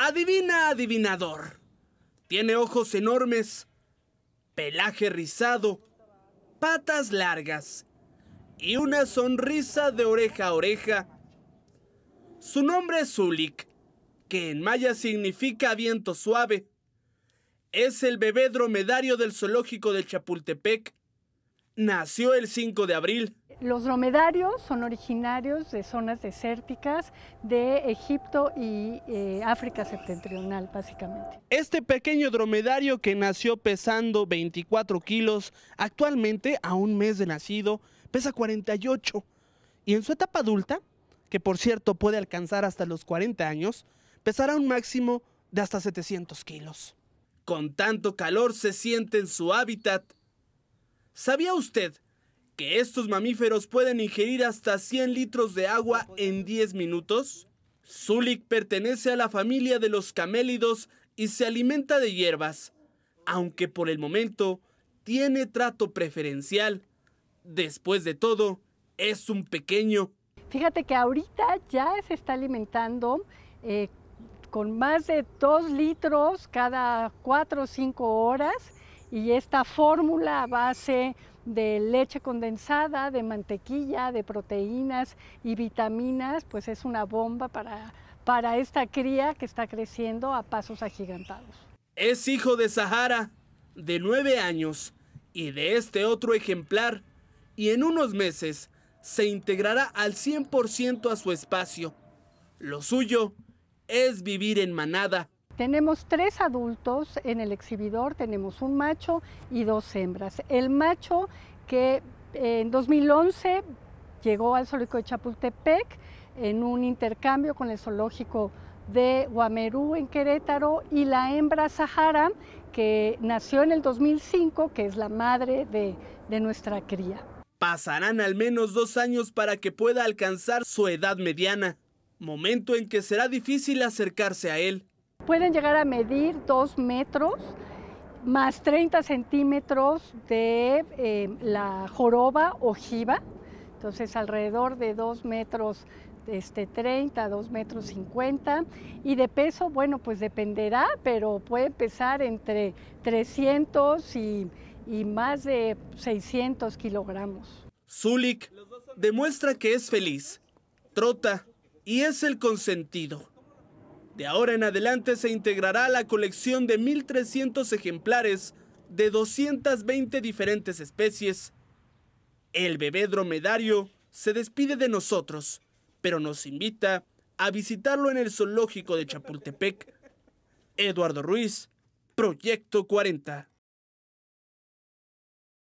Adivina, adivinador. Tiene ojos enormes, pelaje rizado, patas largas y una sonrisa de oreja a oreja. Su nombre es Zulik, que en maya significa viento suave. Es el bebé dromedario del zoológico de Chapultepec. Nació el 5 de abril. Los dromedarios son originarios de zonas desérticas de Egipto y eh, África septentrional, básicamente. Este pequeño dromedario que nació pesando 24 kilos, actualmente a un mes de nacido, pesa 48. Y en su etapa adulta, que por cierto puede alcanzar hasta los 40 años, pesará un máximo de hasta 700 kilos. Con tanto calor se siente en su hábitat. ¿Sabía usted que estos mamíferos pueden ingerir hasta 100 litros de agua en 10 minutos? Zulik pertenece a la familia de los camélidos y se alimenta de hierbas, aunque por el momento tiene trato preferencial. Después de todo, es un pequeño. Fíjate que ahorita ya se está alimentando eh, con más de 2 litros cada 4 o 5 horas y esta fórmula a base de leche condensada, de mantequilla, de proteínas y vitaminas, pues es una bomba para, esta cría que está creciendo a pasos agigantados. Es hijo de Sahara, de nueve años, y de este otro ejemplar, y en unos meses se integrará al 100% a su espacio. Lo suyo es vivir en manada. Tenemos tres adultos en el exhibidor, tenemos un macho y dos hembras. El macho que eh, en 2011 llegó al zoológico de Chapultepec en un intercambio con el zoológico de Guamerú en Querétaro y la hembra Sahara que nació en el 2005, que es la madre de, de nuestra cría. Pasarán al menos dos años para que pueda alcanzar su edad mediana, momento en que será difícil acercarse a él pueden llegar a medir 2 metros más 30 centímetros de em, la joroba ojiva, entonces alrededor de 2 metros este, 30, 2 metros 50 y de peso, bueno, pues dependerá, pero puede pesar entre 300 y, y más de 600 kilogramos. Zulik demuestra que es feliz, trota y es el consentido. De ahora en adelante se integrará la colección de 1.300 ejemplares de 220 diferentes especies. El bebé dromedario se despide de nosotros, pero nos invita a visitarlo en el zoológico de Chapultepec. Eduardo Ruiz, Proyecto 40.